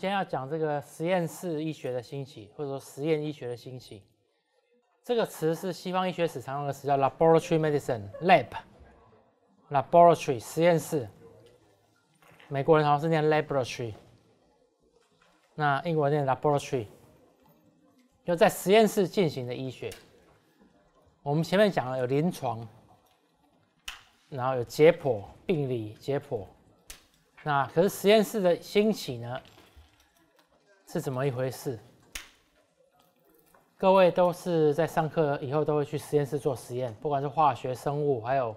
先要讲这个实验室医学的兴起，或者说实验医学的兴起，这个词是西方医学史常用的词，叫 laboratory medicine lab laboratory 实验室。美国人好像是念 laboratory，那英人念 laboratory，就在实验室进行的医学。我们前面讲了有临床，然后有解剖、病理、解剖。那可是实验室的兴起呢？是怎么一回事？各位都是在上课以后都会去实验室做实验，不管是化学、生物，还有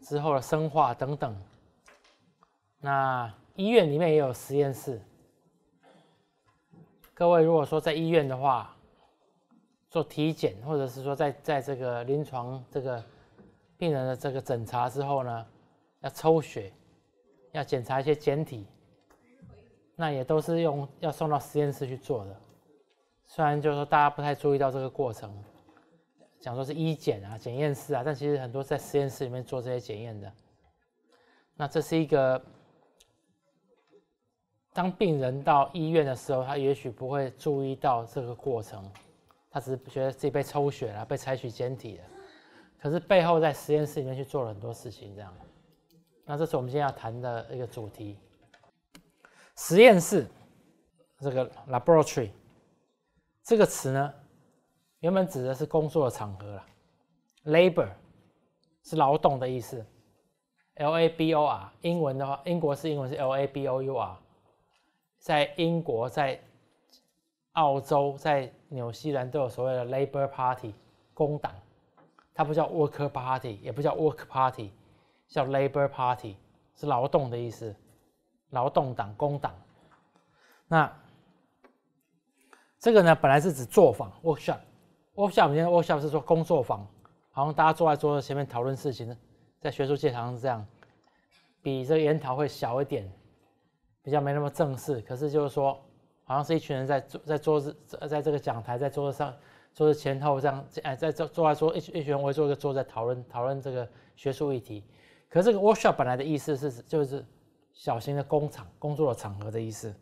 之后的生化等等。那医院里面也有实验室。各位如果说在医院的话，做体检，或者是说在在这个临床这个病人的这个诊查之后呢，要抽血，要检查一些检体。那也都是用要送到实验室去做的，虽然就是说大家不太注意到这个过程，讲说是医检啊、检验室啊，但其实很多在实验室里面做这些检验的。那这是一个，当病人到医院的时候，他也许不会注意到这个过程，他只是觉得自己被抽血了、被采取检体了，可是背后在实验室里面去做了很多事情这样。那这是我们今天要谈的一个主题。实验室，这个 laboratory 这个词呢，原本指的是工作的场合啦 Labor 是劳动的意思。Labor 英文的话，英国是英文是 labor。在英国、在澳洲、在纽西兰都有所谓的 Labor Party 工党。它不叫 Worker Party，也不叫 Work Party，叫 Labor Party，是劳动的意思。劳动党、工党，那这个呢，本来是指作坊 （workshop）。workshop，我们今天 workshop 是说工作坊，好像大家坐在桌子前面讨论事情，在学术界像是这样，比这个研讨会小一点，比较没那么正式。可是就是说，好像是一群人在坐在桌子，在这个讲台，在桌子上桌子前后这样，哎，在坐坐在桌一一群围坐一个桌在讨论讨论这个学术议题。可这个 workshop 本来的意思是就是。小型的工厂工作的场合的意思。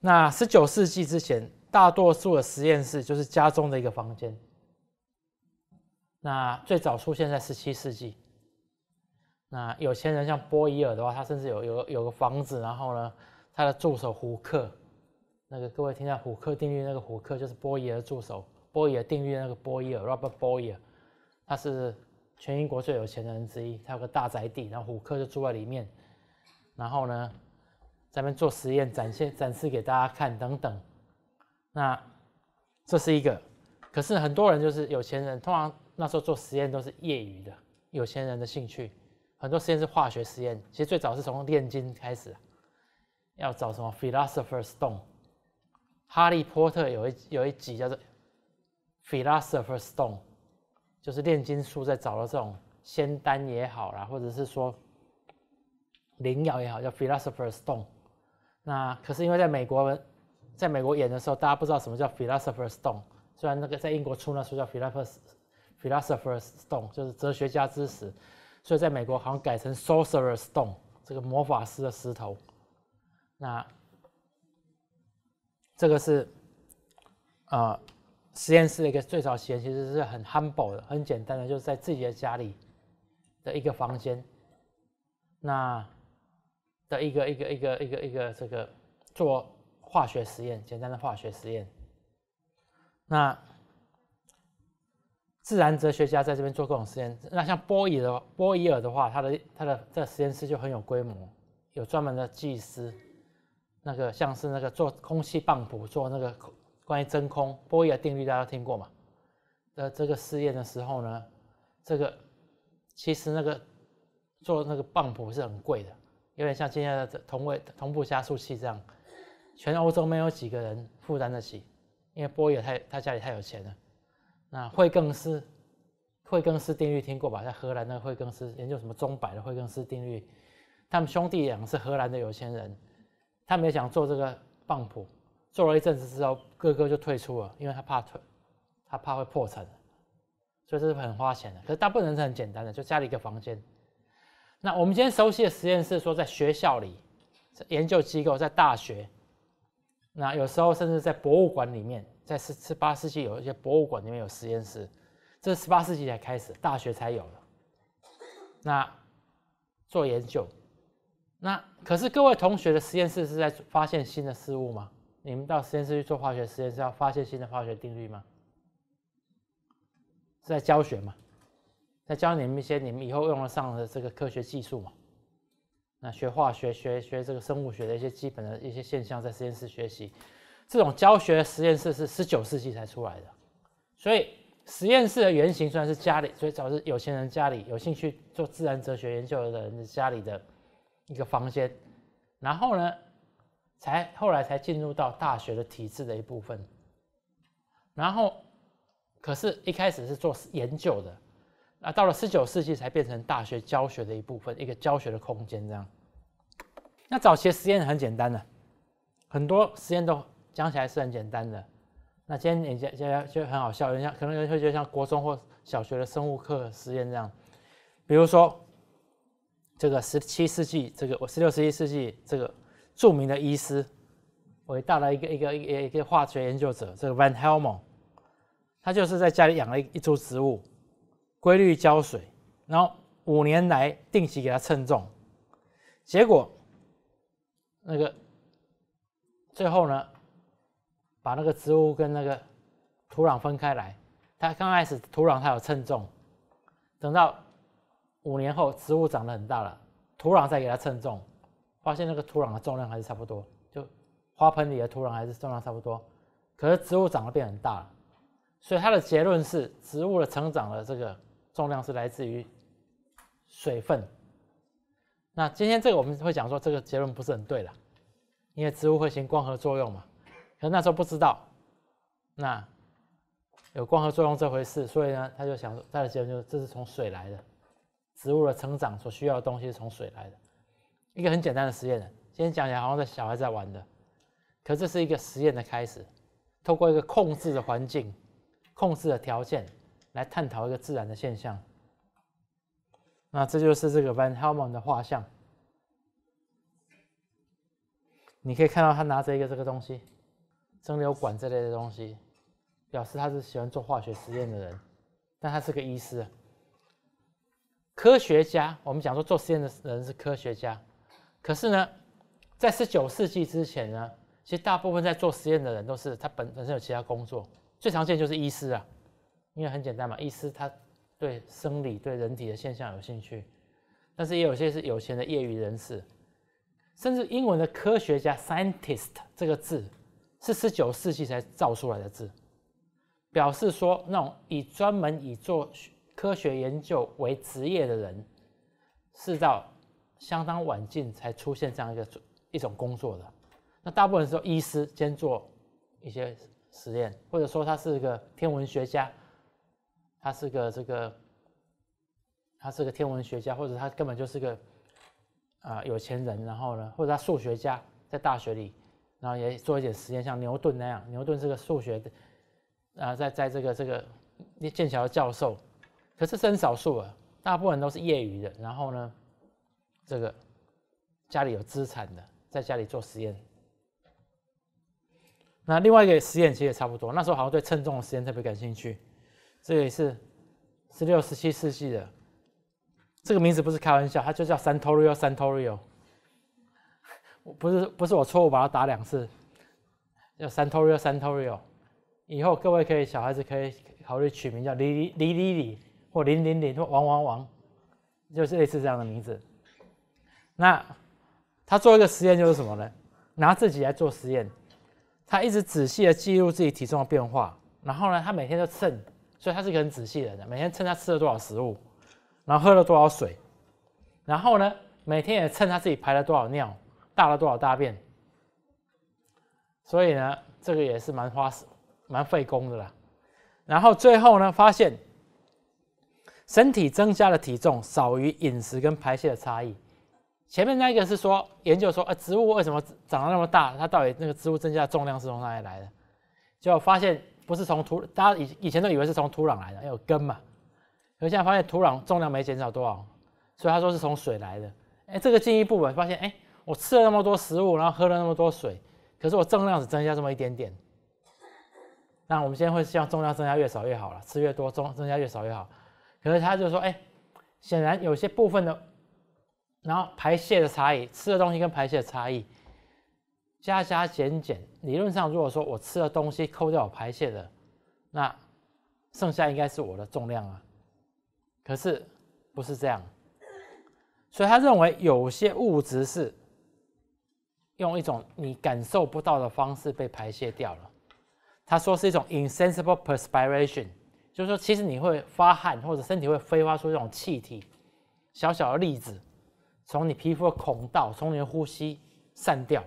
那十九世纪之前，大多数的实验室就是家中的一个房间。那最早出现在十七世纪。那有钱人像波伊尔的话，他甚至有有有个房子，然后呢，他的助手胡克。那个各位听到胡克定律，那个胡克就是波伊尔助手。波伊尔定律那个波伊尔，Robert b o y e r 他是全英国最有钱的人之一，他有个大宅地，然后胡克就住在里面。然后呢，咱们做实验，展现展示给大家看，等等。那这是一个，可是很多人就是有钱人，通常那时候做实验都是业余的，有钱人的兴趣。很多实验是化学实验，其实最早是从炼金开始，要找什么 Philosopher's Stone。哈利波特有一有一集叫做 Philosopher's Stone，就是炼金术在找的这种仙丹也好啦，或者是说。灵药也好，叫《Philosopher's Stone》。那可是因为在美国，在美国演的时候，大家不知道什么叫《Philosopher's Stone》。虽然那个在英国出那书叫《Philosopher's Philosopher's Stone》，就是哲学家之石。所以在美国好像改成《Sorcerer's Stone》，这个魔法师的石头。那这个是啊，实验室的一个最早实验，其实是很 humble 的，很简单的，就是在自己的家里的一个房间。那的一个一个一个一个一个这个做化学实验，简单的化学实验。那自然哲学家在这边做各种实验。那像波伊的波伊尔的话，他的他的这实验室就很有规模，有专门的技师。那个像是那个做空气棒谱，做那个关于真空波伊尔定律，大家都听过嘛？的这个试验的时候呢，这个其实那个做那个棒谱是很贵的。有点像今天的同位同步加速器这样，全欧洲没有几个人负担得起，因为波也太他家里太有钱了。那惠更斯，惠更斯定律听过吧？在荷兰那个惠更斯研究什么钟摆的惠更斯定律，他们兄弟俩是荷兰的有钱人，他们也想做这个棒谱，做了一阵子之后，哥哥就退出了，因为他怕退，他怕会破产，所以这是很花钱的。可是大部分人是很简单的，就家里一个房间。那我们今天熟悉的实验室，说在学校里、研究机构、在大学，那有时候甚至在博物馆里面，在十十八世纪有一些博物馆里面有实验室，这是十八世纪才开始，大学才有的。那做研究，那可是各位同学的实验室是在发现新的事物吗？你们到实验室去做化学实验是要发现新的化学定律吗？是在教学吗？再教你们一些你们以后用得上的这个科学技术嘛？那学化学、学学这个生物学的一些基本的一些现象，在实验室学习。这种教学实验室是十九世纪才出来的，所以实验室的原型虽然是家里，所以主是有钱人家里有兴趣做自然哲学研究的人家里的一个房间。然后呢，才后来才进入到大学的体制的一部分。然后，可是一开始是做研究的。啊，到了十九世纪才变成大学教学的一部分，一个教学的空间这样。那早期实验很简单的，很多实验都讲起来是很简单的。那今天人家家就很好笑，人家可能人会觉得像国中或小学的生物课实验这样，比如说这个十七世纪，这个我十六、十七世纪这个著名的医师，伟大的一个一个一个一个化学研究者，这个 Van Helmon，他就是在家里养了一株植物。规律浇水，然后五年来定期给它称重，结果那个最后呢，把那个植物跟那个土壤分开来，它刚开始土壤它有称重，等到五年后植物长得很大了，土壤再给它称重，发现那个土壤的重量还是差不多，就花盆里的土壤还是重量差不多，可是植物长得变很大了，所以他的结论是植物的成长的这个。重量是来自于水分。那今天这个我们会讲说这个结论不是很对了，因为植物会行光合作用嘛。可那时候不知道，那有光合作用这回事，所以呢他就想说他的结论就是这是从水来的，植物的成长所需要的东西是从水来的。一个很简单的实验，今天讲起来好像在小孩在玩的，可这是一个实验的开始，透过一个控制的环境，控制的条件。来探讨一个自然的现象。那这就是这个 Van Helmont 的画像。你可以看到他拿着一个这个东西，蒸馏管这类的东西，表示他是喜欢做化学实验的人。但他是个医师，科学家。我们讲说做实验的人是科学家，可是呢，在十九世纪之前呢，其实大部分在做实验的人都是他本本身有其他工作，最常见就是医师啊。因为很简单嘛，医师他对生理、对人体的现象有兴趣，但是也有些是有钱的业余人士，甚至英文的科学家 （scientist） 这个字是19世纪才造出来的字，表示说那种以专门以做科学研究为职业的人是到相当晚近才出现这样一个一种工作的。那大部分时候，医师兼做一些实验，或者说他是一个天文学家。他是个这个，他是个天文学家，或者他根本就是个啊有钱人。然后呢，或者他数学家，在大学里，然后也做一点实验，像牛顿那样。牛顿是个数学的啊，在在这个这个剑桥教授，可是真少数啊，大部分人都是业余的。然后呢，这个家里有资产的，在家里做实验。那另外一个实验其实也差不多，那时候好像对称重的实验特别感兴趣。这也是十六、十七世纪的，这个名字不是开玩笑，它就叫 Santorio Santorio。不是不是我错误把它打两次，叫 Santorio Santorio。以后各位可以小孩子可以考虑取名叫李李李李或零零零或王王王，就是类似这样的名字。那他做一个实验就是什么呢？拿自己来做实验，他一直仔细的记录自己体重的变化，然后呢，他每天都称。所以他是一个很仔细的人，每天称他吃了多少食物，然后喝了多少水，然后呢，每天也称他自己排了多少尿，大了多少大便。所以呢，这个也是蛮花时、蛮费工的啦。然后最后呢，发现身体增加的体重少于饮食跟排泄的差异。前面那一个是说研究说，呃，植物为什么长得那么大？它到底那个植物增加的重量是从哪里来的？结果发现。不是从土，大家以以前都以为是从土壤来的，有根嘛。可是现在发现土壤重量没减少多少，所以他说是从水来的。哎，这个进一步嘛，发现哎，我吃了那么多食物，然后喝了那么多水，可是我重量只增加这么一点点。那我们现在会望重量增加越少越好了，吃越多重增加越少越好。可是他就说，哎，显然有些部分的，然后排泄的差异，吃的东西跟排泄的差异。加加减减，理论上，如果说我吃的东西扣掉我排泄的，那剩下应该是我的重量啊。可是不是这样，所以他认为有些物质是用一种你感受不到的方式被排泄掉了。他说是一种 insensible perspiration，就是说其实你会发汗，或者身体会挥发出这种气体、小小的粒子，从你皮肤的孔道，从你的呼吸散掉。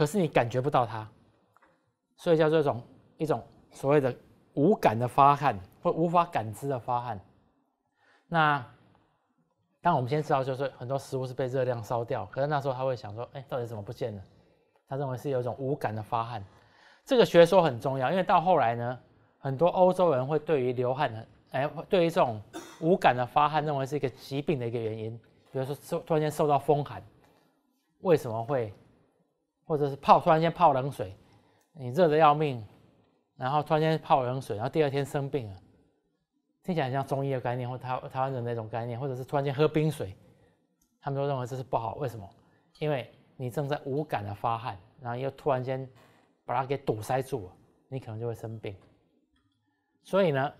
可是你感觉不到它，所以叫做一种一种所谓的无感的发汗或无法感知的发汗。那当我们先知道，就是很多食物是被热量烧掉，可是那时候他会想说，哎，到底怎么不见了？他认为是有一种无感的发汗。这个学说很重要，因为到后来呢，很多欧洲人会对于流汗的，哎，对于这种无感的发汗，认为是一个疾病的一个原因。比如说受突然间受到风寒，为什么会？或者是泡突然间泡冷水，你热得要命，然后突然间泡冷水，然后第二天生病了，听起来像中医的概念或台台湾人的那种概念，或者是突然间喝冰水，他们都认为这是不好。为什么？因为你正在无感的发汗，然后又突然间把它给堵塞住了，你可能就会生病。所以呢，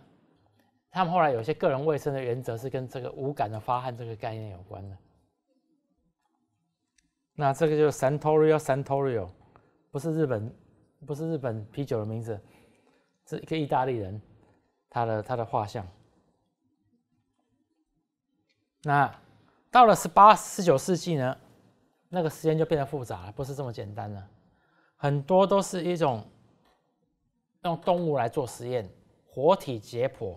他们后来有些个人卫生的原则是跟这个无感的发汗这个概念有关的。那这个就是 Santorio，Santorio，不是日本，不是日本啤酒的名字，是一个意大利人，他的他的画像。那到了十八、十九世纪呢，那个实验就变得复杂了，不是这么简单了，很多都是一种用动物来做实验，活体解剖，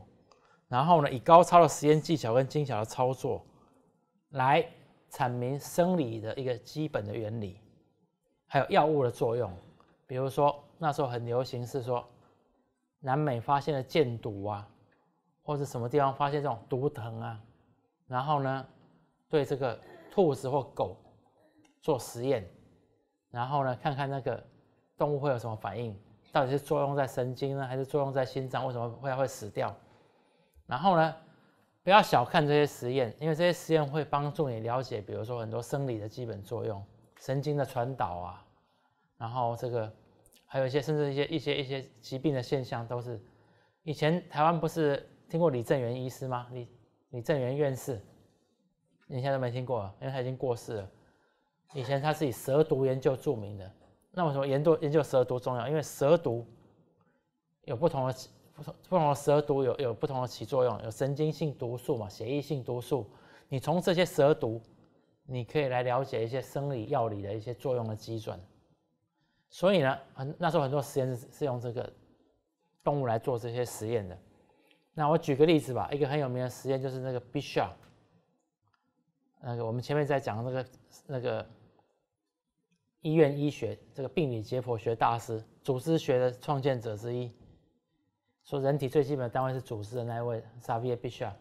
然后呢，以高超的实验技巧跟精巧的操作来。阐明生理的一个基本的原理，还有药物的作用。比如说那时候很流行是说，南美发现的箭毒啊，或者什么地方发现这种毒藤啊，然后呢，对这个兔子或狗做实验，然后呢，看看那个动物会有什么反应，到底是作用在神经呢，还是作用在心脏？为什么会会死掉？然后呢？不要小看这些实验，因为这些实验会帮助你了解，比如说很多生理的基本作用、神经的传导啊，然后这个还有一些甚至一些一些一些疾病的现象都是。以前台湾不是听过李正源医师吗？李李正源院士，你现在都没听过，因为他已经过世了。以前他是以蛇毒研究著名的。那为什么研究研究蛇毒重要？因为蛇毒有不同的。不同的蛇毒有有不同的起作用，有神经性毒素嘛，血液性毒素。你从这些蛇毒，你可以来了解一些生理药理的一些作用的基准。所以呢，很那时候很多实验是是用这个动物来做这些实验的。那我举个例子吧，一个很有名的实验就是那个 Bishop，那个我们前面在讲那个那个医院医学这个病理解剖学大师，组织学的创建者之一。说人体最基本的单位是组织的那一位 i c h 毕夏，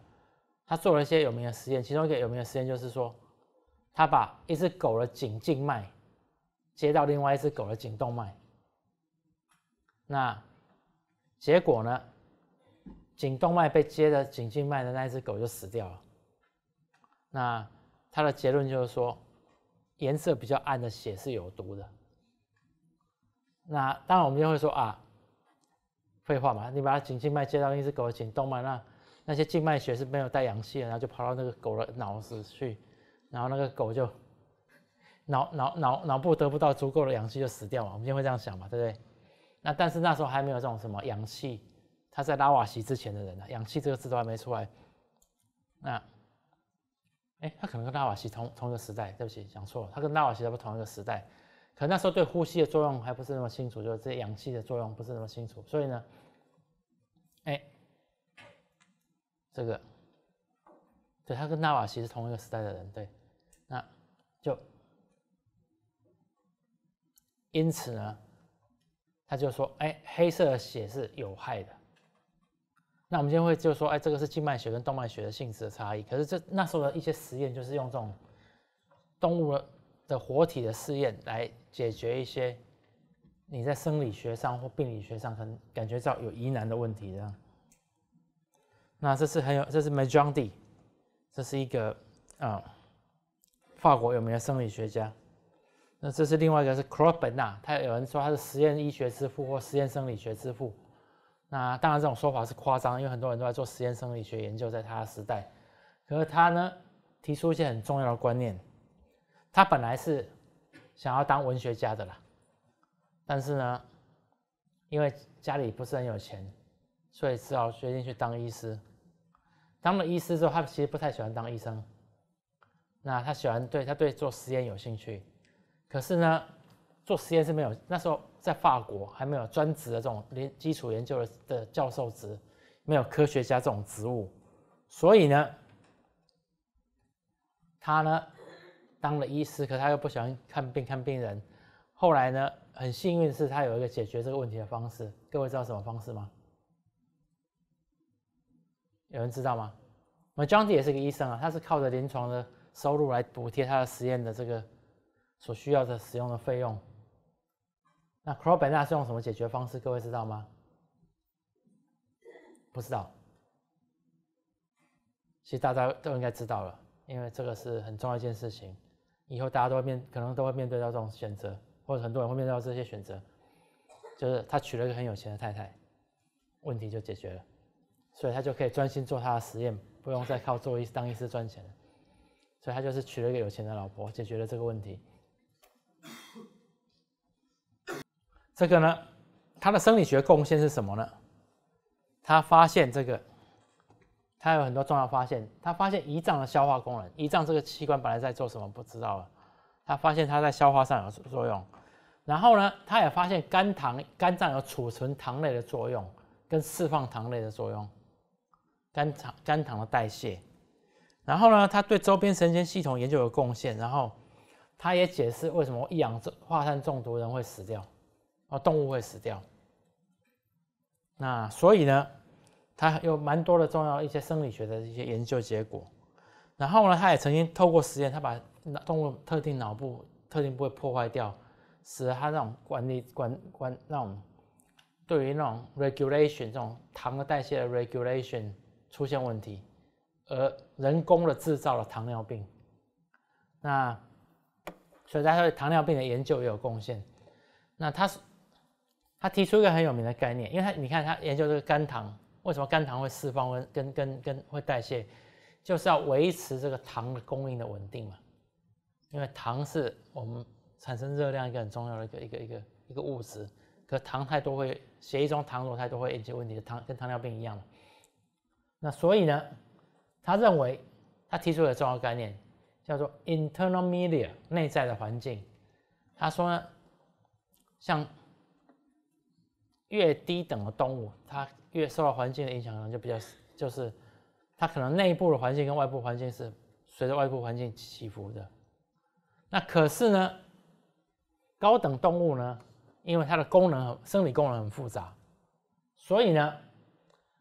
他做了一些有名的实验，其中一个有名的实验就是说，他把一只狗的颈静脉接到另外一只狗的颈动脉，那结果呢，颈动脉被接的颈静脉的那一只狗就死掉了，那他的结论就是说，颜色比较暗的血是有毒的，那当然我们就会说啊。废话嘛，你把它颈静脉接到另一只狗的颈动脉，那那些静脉血是没有带氧气的，然后就跑到那个狗的脑子去，然后那个狗就脑脑脑脑部得不到足够的氧气就死掉了。我们就会这样想嘛，对不对？那但是那时候还没有这种什么氧气，他在拉瓦锡之前的人呢，氧气这个字都还没出来。那哎，他可能跟拉瓦锡同同一个时代？对不起，讲错了，他跟拉瓦锡是不同一个时代？可那时候对呼吸的作用还不是那么清楚，就是这氧气的作用不是那么清楚，所以呢，哎，这个，对他跟纳瓦西是同一个时代的人，对，那就因此呢，他就说，哎，黑色的血是有害的。那我们今天会就说，哎，这个是静脉血跟动脉血的性质的差异。可是这那时候的一些实验就是用这种动物的。的活体的试验来解决一些你在生理学上或病理学上可能感觉到有疑难的问题的。那这是很有，这是 m a j o n d i e 这是一个啊法国有名的生理学家。那这是另外一个是 c r o p b n 啊，他有人说他是实验医学之父或实验生理学之父。那当然这种说法是夸张，因为很多人都在做实验生理学研究，在他的时代，可是他呢提出一些很重要的观念。他本来是想要当文学家的啦，但是呢，因为家里不是很有钱，所以只好决定去当医师。当了医师之后，他其实不太喜欢当医生。那他喜欢对他对做实验有兴趣，可是呢，做实验是没有那时候在法国还没有专职的这种连基础研究的的教授职，没有科学家这种职务，所以呢，他呢。当了医师，可他又不喜欢看病看病人。后来呢，很幸运是他有一个解决这个问题的方式。各位知道什么方式吗？有人知道吗？我 Johny 也是个医生啊，他是靠着临床的收入来补贴他的实验的这个所需要的使用的费用。那 c r o b e n a 是用什么解决方式？各位知道吗？不知道。其实大家都应该知道了，因为这个是很重要一件事情。以后大家都会面，可能都会面对到这种选择，或者很多人会面对到这些选择，就是他娶了一个很有钱的太太，问题就解决了，所以他就可以专心做他的实验，不用再靠做医当医师赚钱了，所以他就是娶了一个有钱的老婆，解决了这个问题。这个呢，他的生理学贡献是什么呢？他发现这个。他有很多重要发现。他发现胰脏的消化功能，胰脏这个器官本来在做什么不知道了。他发现它在消化上有作用。然后呢，他也发现肝糖，肝脏有储存糖类的作用，跟释放糖类的作用，肝糖肝糖的代谢。然后呢，他对周边神经系统研究有贡献。然后他也解释为什么一氧化碳中毒人会死掉，哦，动物会死掉。那所以呢？他有蛮多的重要一些生理学的一些研究结果，然后呢，他也曾经透过实验，他把动物特定脑部特定部位破坏掉，使得他那种管理管管那种对于那种 regulation 这种糖的代谢的 regulation 出现问题，而人工的制造了糖尿病。那所以他对糖尿病的研究也有贡献。那他是他提出一个很有名的概念，因为他你看他研究这个肝糖。为什么肝糖会释放温，跟跟跟会代谢，就是要维持这个糖的供应的稳定嘛？因为糖是我们产生热量一个很重要的一个一个一个一个物质，可糖太多会血液中糖多太多会引起问题的，糖跟糖尿病一样嘛。那所以呢，他认为他提出了重要概念，叫做 internal m e d i a 内在的环境。他说，呢，像越低等的动物，它越受到环境的影响，可能就比较，就是它可能内部的环境跟外部环境是随着外部环境起伏的。那可是呢，高等动物呢，因为它的功能、生理功能很复杂，所以呢，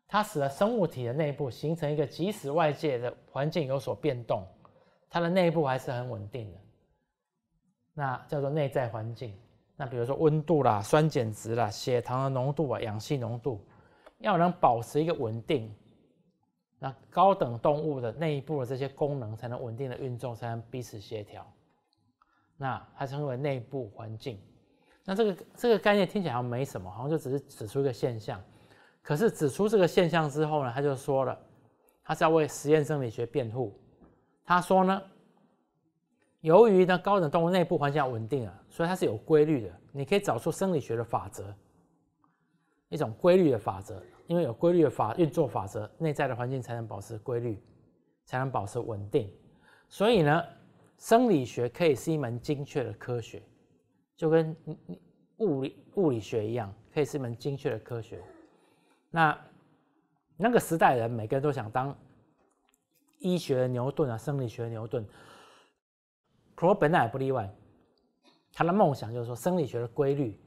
它使得生物体的内部形成一个，即使外界的环境有所变动，它的内部还是很稳定的。那叫做内在环境。那比如说温度啦、酸碱值啦、血糖的浓度啊、氧气浓度，要能保持一个稳定，那高等动物的内部的这些功能才能稳定的运作，才能彼此协调。那它称为内部环境。那这个这个概念听起来没什么，好像就只是指出一个现象。可是指出这个现象之后呢，他就说了，他在为实验生理学辩护。他说呢。由于呢，高等动物内部环境要稳定啊，所以它是有规律的。你可以找出生理学的法则，一种规律的法则。因为有规律的法运作法则，内在的环境才能保持规律，才能保持稳定。所以呢，生理学可以是一门精确的科学，就跟物理物理学一样，可以是一门精确的科学。那那个时代人，每个人都想当医学的牛顿啊，生理学的牛顿。托本纳也不例外，他的梦想就是说，生理学的规律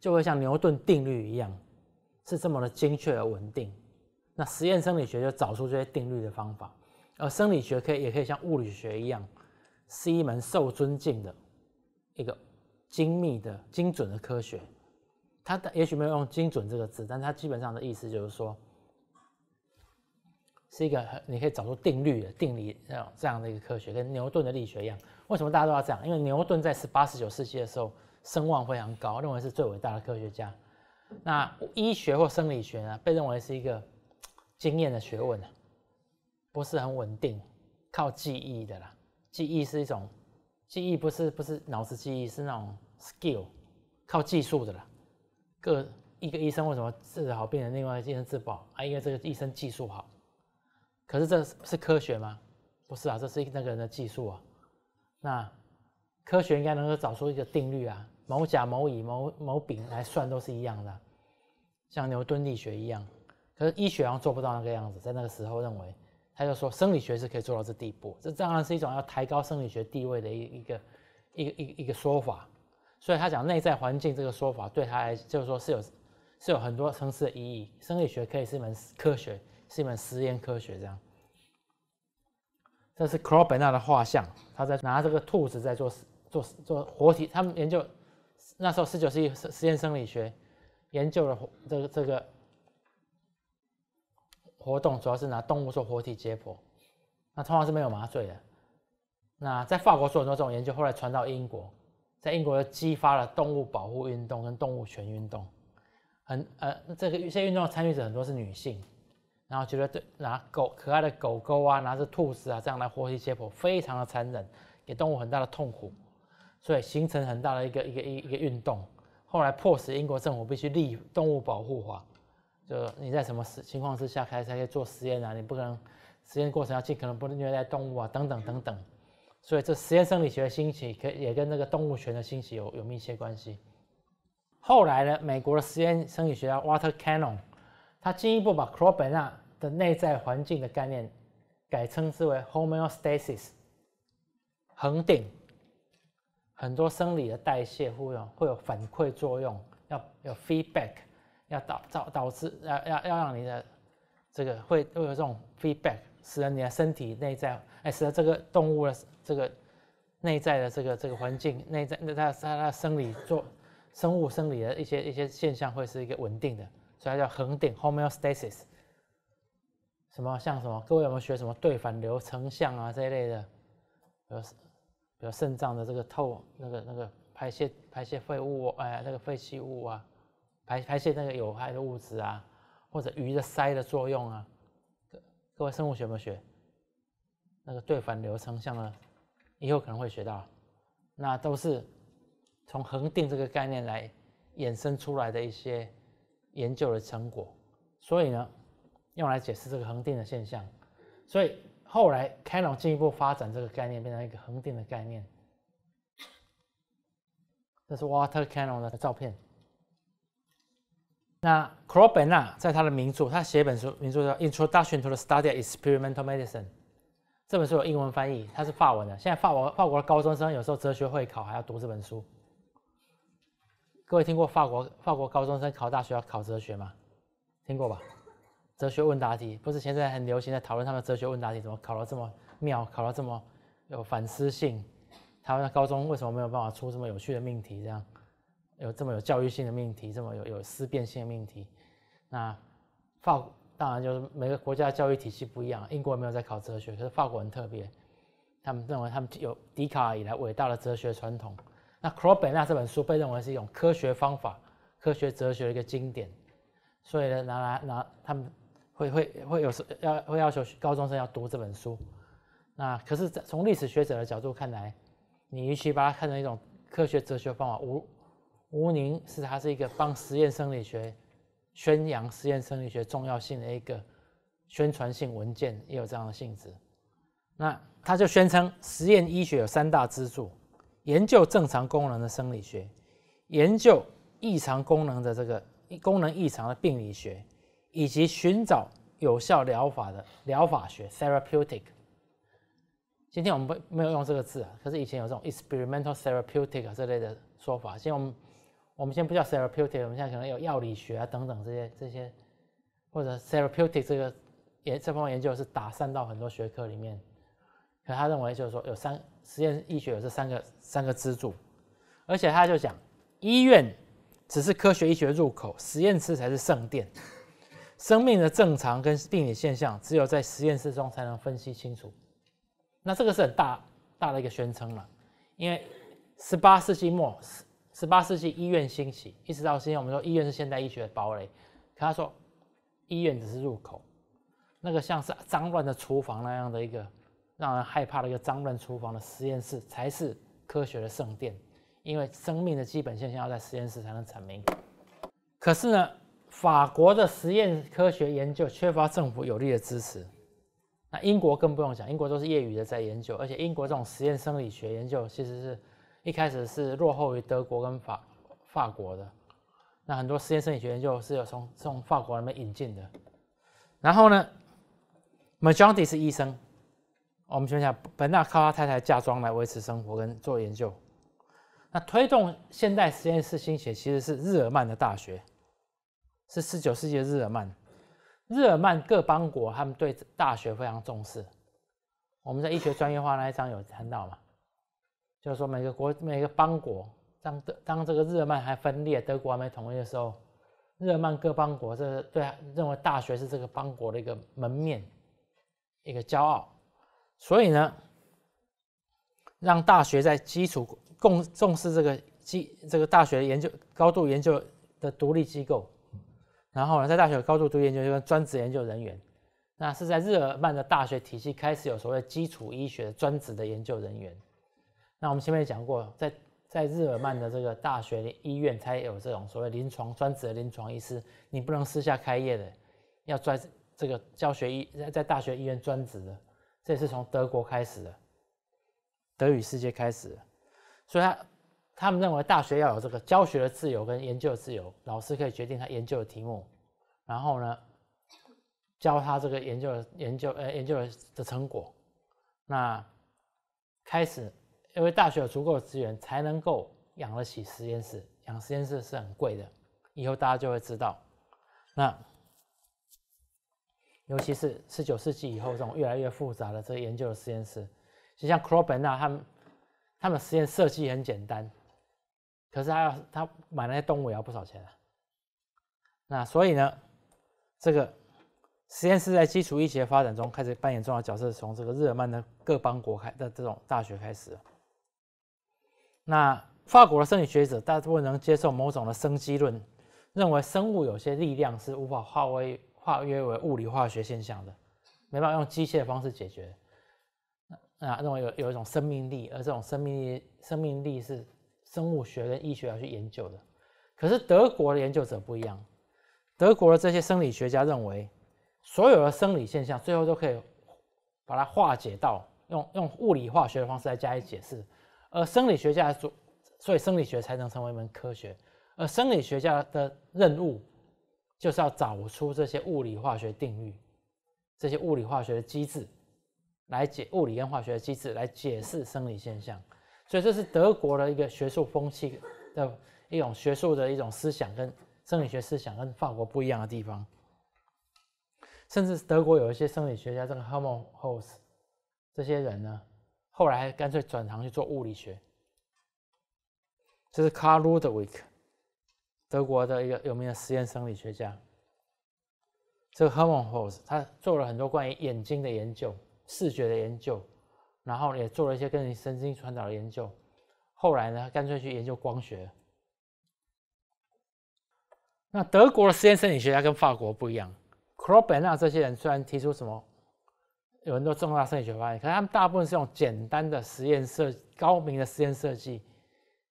就会像牛顿定律一样，是这么的精确而稳定。那实验生理学就找出这些定律的方法，而生理学可以也可以像物理学一样，是一门受尊敬的一个精密的、精准的科学。他也许没有用“精准”这个字，但他基本上的意思就是说。是一个你可以找出定律的定理，这样这样的一个科学，跟牛顿的力学一样。为什么大家都要这样？因为牛顿在十八、十九世纪的时候声望非常高，认为是最伟大的科学家。那医学或生理学呢，被认为是一个经验的学问呢，不是很稳定，靠记忆的啦。记忆是一种记忆，不是不是脑子记忆，是那种 skill，靠技术的啦。各一个医生为什么治好病人，另外医生治不好？啊，因为这个医生技术好。可是这是科学吗？不是啊，这是那个人的技术啊。那科学应该能够找出一个定律啊，某甲、某乙、某某丙来算都是一样的，像牛顿力学一样。可是医学好像做不到那个样子，在那个时候认为，他就说生理学是可以做到这地步，这当然是一种要抬高生理学地位的一一个一一一个说法。所以他讲内在环境这个说法对他来就是说是有是有很多层次的意义，生理学可以是一门科学。是一门实验科学，这样。这是 c o r b e n a 的画像，他在拿这个兔子在做做做活体。他们研究那时候十九世纪实验生理学研究的活这个这个活动，主要是拿动物做活体解剖，那通常是没有麻醉的。那在法国做很多这种研究，后来传到英国，在英国又激发了动物保护运动跟动物权运动。很呃，这个一些运动参与者很多是女性。然后觉得这拿狗可爱的狗狗啊，拿着兔子啊，这样来活体解剖，非常的残忍，给动物很大的痛苦，所以形成很大的一个一个一一个运动。后来迫使英国政府必须立动物保护法，就你在什么情况之下开始可以做实验啊？你不可能实验过程要尽可能不虐待动物啊，等等等等。所以这实验生理学兴起，可也跟那个动物权的兴起有有密切关系。后来呢，美国的实验生理学家 Water Cannon，他进一步把 c r o g n a n 的内在环境的概念，改称之为 homeostasis，恒定。很多生理的代谢会有会有反馈作用，要有 feedback，要导导导致要要要让你的这个会会有这种 feedback，使得你的身体内在，哎，使得这个动物的这个内在的这个这个环境内在那它它它生理做生物生理的一些一些现象会是一个稳定的，所以它叫恒定 homeostasis。什么像什么？各位有没有学什么对反流成像啊这一类的？比如，比如肾脏的这个透那个那个排泄排泄废物哎，那个废弃物啊，排排泄那个有害的物质啊，或者鱼的鳃的作用啊？各各位生物学有没有学那个对反流成像呢？以后可能会学到。那都是从恒定这个概念来衍生出来的一些研究的成果，所以呢。用来解释这个恒定的现象，所以后来 c a n o n 进一步发展这个概念，变成一个恒定的概念。这是 Water c a n o n 的照片。那 c o r b e n a 在他的名著，他写一本书，名著叫《Introduction to the Study of Experimental Medicine》。这本书有英文翻译，它是法文的。现在法国法国的高中生有时候哲学会考还要读这本书。各位听过法国法国高中生考大学要考哲学吗？听过吧？哲学问答题不是现在很流行的讨论？他们哲学问答题怎么考得这么妙，考得这么有反思性？他们在高中为什么没有办法出这么有趣的命题？这样有这么有教育性的命题，这么有有思辨性的命题？那法当然就是每个国家教育体系不一样。英国没有在考哲学，可是法国很特别，他们认为他们有笛卡尔以来伟大的哲学传统。那 Corbin a 这本书被认为是一种科学方法、科学哲学的一个经典，所以呢，拿来拿他们。会会会有时要会要求高中生要读这本书，那可是从历史学者的角度看来，你与其把它看成一种科学哲学方法，吴吴宁是他是一个帮实验生理学宣扬实验生理学重要性的一个宣传性文件，也有这样的性质。那他就宣称，实验医学有三大支柱：研究正常功能的生理学，研究异常功能的这个功能异常的病理学。以及寻找有效疗法的疗法学 （therapeutic）。今天我们不没有用这个字啊，可是以前有这种 experimental therapeutic 这类的说法。现在我们我们先不叫 therapeutic，我们现在可能有药理学啊等等这些这些，或者 therapeutic 这个研这方面研究是打散到很多学科里面。可他认为就是说有三实验医学有这三个三个支柱，而且他就讲医院只是科学医学入口，实验室才是圣殿。生命的正常跟病理现象，只有在实验室中才能分析清楚。那这个是很大大的一个宣称了，因为十八世纪末，十十八世纪医院兴起，一直到现在，我们说医院是现代医学的堡垒。可他说，医院只是入口，那个像是脏乱的厨房那样的一个让人害怕的一个脏乱厨房的实验室，才是科学的圣殿，因为生命的基本现象要在实验室才能阐明。可是呢？法国的实验科学研究缺乏政府有力的支持，那英国更不用讲，英国都是业余的在研究，而且英国这种实验生理学研究其实是一开始是落后于德国跟法法国的，那很多实验生理学研究是有从从法国那边引进的。然后呢 m a j o r i t y 是医生，我们想想，本纳靠他太太嫁妆来维持生活跟做研究，那推动现代实验室兴起其实是日耳曼的大学。是十九世纪的日耳曼，日耳曼各邦国他们对大学非常重视。我们在医学专业化那一章有谈到嘛，就是说每个国每个邦国，当当这个日耳曼还分裂，德国还没统一的时候，日耳曼各邦国这对认为大学是这个邦国的一个门面，一个骄傲。所以呢，让大学在基础共重视这个基这个大学研究高度研究的独立机构。然后呢，在大学高度读研究就专职研究人员，那是在日耳曼的大学体系开始有所谓基础医学专职的研究人员。那我们前面也讲过，在在日耳曼的这个大学医院才有这种所谓临床专职的临床医师，你不能私下开业的，要专这个教学医在在大学医院专职的，这也是从德国开始的，德语世界开始的，所以。他们认为大学要有这个教学的自由跟研究的自由，老师可以决定他研究的题目，然后呢，教他这个研究的研究呃研究的成果。那开始因为大学有足够的资源，才能够养得起实验室，养实验室是很贵的。以后大家就会知道，那尤其是十九世纪以后这种越来越复杂的这个研究的实验室，就像 c r o m w e l 啊，他们他们实验设计很简单。可是他要他买那些动物也要不少钱啊，那所以呢，这个实验室在基础医学发展中开始扮演重要角色，从这个日耳曼的各邦国开的这种大学开始。那法国的生理学者大多能接受某种的生机论，认为生物有些力量是无法化为化约为物理化学现象的，没办法用机械的方式解决。那认为有有一种生命力，而这种生命力生命力是。生物学跟医学要去研究的，可是德国的研究者不一样。德国的这些生理学家认为，所有的生理现象最后都可以把它化解到用用物理化学的方式来加以解释。而生理学家说，所以生理学才能成为一门科学。而生理学家的任务就是要找出这些物理化学定律、这些物理化学的机制，来解物理跟化学的机制来解释生理现象。所以这是德国的一个学术风气的一种学术的一种思想跟生理学思想跟法国不一样的地方。甚至德国有一些生理学家，这个 Hermann Hoes 这些人呢，后来干脆转行去做物理学。这是 Carl Ludwig，德国的一个有名的实验生理学家。这个 Hermann Hoes 他做了很多关于眼睛的研究，视觉的研究。然后也做了一些更神经传导的研究，后来呢，干脆去研究光学。那德国的实验生理学家跟法国不一样，c r o b e n a 这些人虽然提出什么有很多重大生理学发现，可是他们大部分是用简单的实验设、高明的实验设计、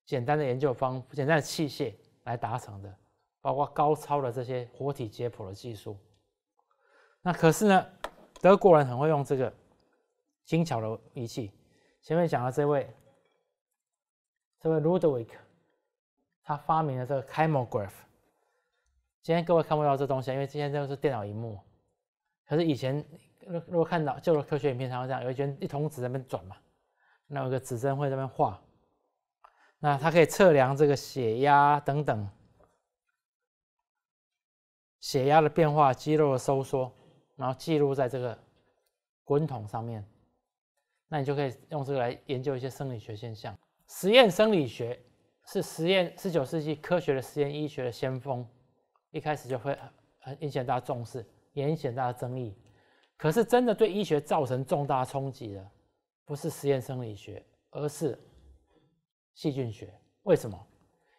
简单的研究方、简单的器械来达成的，包括高超的这些活体解剖的技术。那可是呢，德国人很会用这个。精巧的仪器。前面讲了这位，这位 Rudwick，他发明了这个 c h y m o g r a p h 今天各位看不到这东西，因为今天这个是电脑荧幕。可是以前，如如果看到旧的科学影片，常会这样，有一圈一筒纸在那边转嘛，那有个指针会在那边画。那它可以测量这个血压等等，血压的变化、肌肉的收缩，然后记录在这个滚筒上面。那你就可以用这个来研究一些生理学现象。实验生理学是实验十九世纪科学的实验医学的先锋，一开始就会很引起大家重视，也引起大家争议。可是真的对医学造成重大冲击的，不是实验生理学，而是细菌学。为什么？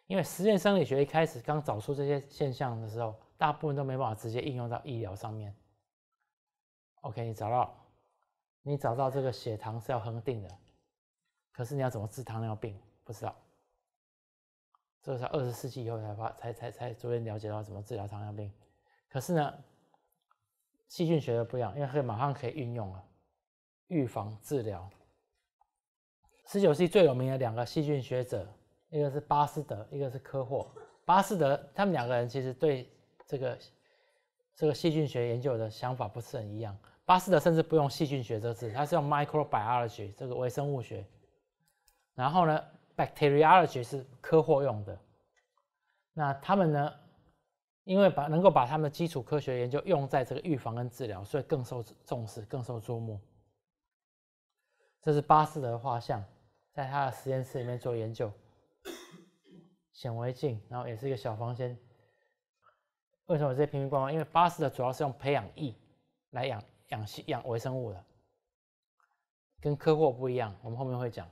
因为实验生理学一开始刚找出这些现象的时候，大部分都没办法直接应用到医疗上面。OK，你找到。你找到这个血糖是要恒定的，可是你要怎么治糖尿病不知道，这是二十世纪以后才发才才才逐渐了解到怎么治疗糖尿病。可是呢，细菌学的不一样，因为可以马上可以运用了，预防治疗。十九世纪最有名的两个细菌学者，一个是巴斯德，一个是科霍。巴斯德他们两个人其实对这个这个细菌学研究的想法不是很一样。巴斯德甚至不用“细菌学”这个词，他是用 “microbiology” 这个微生物学。然后呢，“bacteriology” 是科或用的。那他们呢，因为把能够把他们的基础科学研究用在这个预防跟治疗，所以更受重视、更受注目。这是巴斯德画像，在他的实验室里面做研究，显微镜，然后也是一个小房间。为什么这些瓶瓶罐罐？因为巴斯德主要是用培养液来养。养养微生物的，跟科货不一样。我们后面会讲。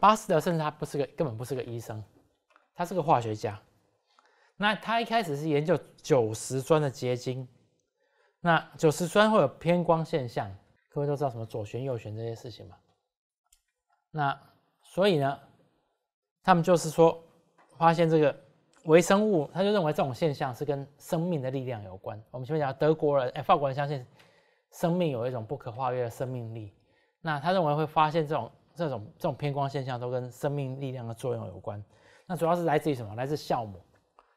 巴斯德甚至他不是个根本不是个医生，他是个化学家。那他一开始是研究九十酸的结晶。那九十酸会有偏光现象，各位都知道什么左旋右旋这些事情吗？那所以呢，他们就是说发现这个。微生物，他就认为这种现象是跟生命的力量有关。我们前面讲德国人、哎法国人相信生命有一种不可跨越的生命力，那他认为会发现这种、这种、这种偏光现象都跟生命力量的作用有关。那主要是来自于什么？来自酵母。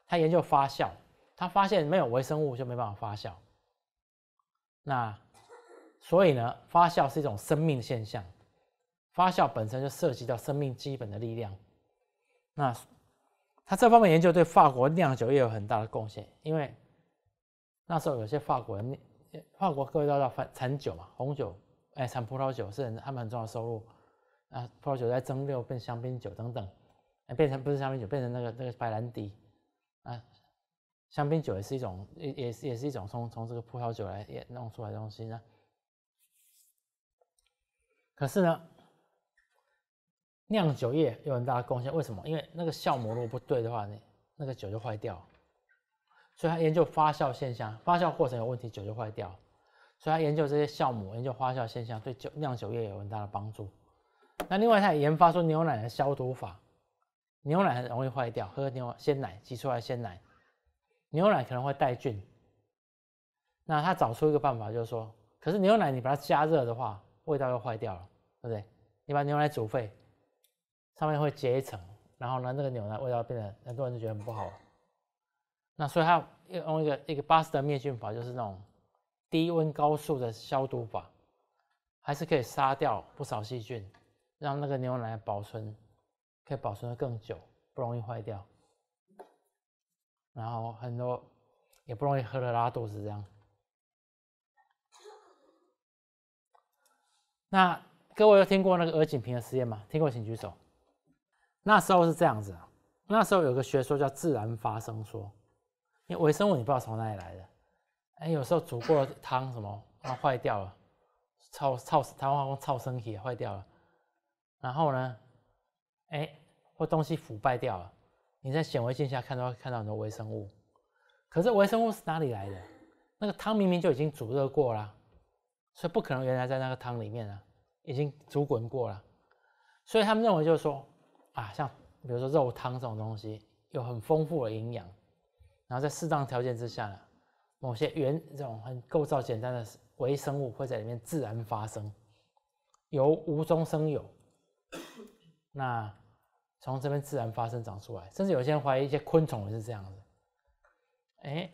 他研究发酵，他发现没有微生物就没办法发酵。那所以呢，发酵是一种生命现象，发酵本身就涉及到生命基本的力量。那。他这方面研究对法国酿酒也有很大的贡献，因为那时候有些法国人，法国各位都知道产酒嘛，红酒，哎，产葡萄酒是他们很重要的收入啊。葡萄酒在蒸馏变香槟酒等等，变成不是香槟酒，变成那个那个白兰地啊。香槟酒也是一种，也也是也是一种从从这个葡萄酒来也弄出来的东西呢。可是呢。酿酒业有很大的贡献，为什么？因为那个酵母如果不对的话，那那个酒就坏掉。所以他研究发酵现象，发酵过程有问题，酒就坏掉。所以他研究这些酵母，研究发酵现象，对酒酿酒业有很大的帮助。那另外，他也研发出牛奶的消毒法。牛奶很容易坏掉，喝牛鲜奶挤出来鲜奶，牛奶可能会带菌。那他找出一个办法，就是说，可是牛奶你把它加热的话，味道又坏掉了，对不对？你把牛奶煮沸。上面会结一层，然后呢，那个牛奶味道变得很多人就觉得很不好。那所以它用一个一个巴斯的灭菌法，就是那种低温高速的消毒法，还是可以杀掉不少细菌，让那个牛奶保存可以保存的更久，不容易坏掉。然后很多也不容易喝了拉肚子这样。那各位有听过那个鹅颈瓶的实验吗？听过请举手。那时候是这样子啊，那时候有个学说叫自然发生说，因为微生物你不知道从哪里来的，哎，有时候煮过汤什么，然后坏掉了，操操台湾话操身体坏掉了，然后呢，哎，或东西腐败掉了，你在显微镜下看到看到很多微生物，可是微生物是哪里来的？那个汤明明就已经煮热过了，所以不可能原来在那个汤里面啊，已经煮滚过了，所以他们认为就是说。啊，像比如说肉汤这种东西，有很丰富的营养，然后在适当条件之下呢，某些原这种很构造简单的微生物会在里面自然发生，由无中生有，那从这边自然发生长出来，甚至有些人怀疑一些昆虫也是这样子。哎，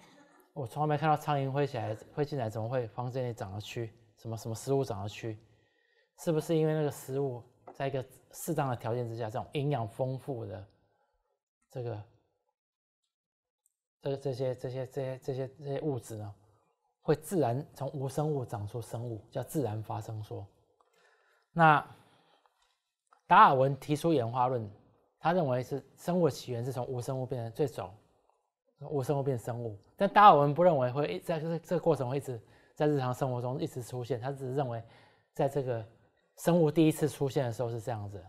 我从来没看到苍蝇飞起来会进来，怎么会房间里长了蛆？什么什么食物长了蛆？是不是因为那个食物？在一个适当的条件之下，这种营养丰富的这个这个这些这些这些这些这些物质呢，会自然从无生物长出生物，叫自然发生说。那达尔文提出演化论，他认为是生物起源是从无生物变成最早，无生物变生物。但达尔文不认为会一在这这个过程会一直在日常生活中一直出现，他只是认为在这个。生物第一次出现的时候是这样子。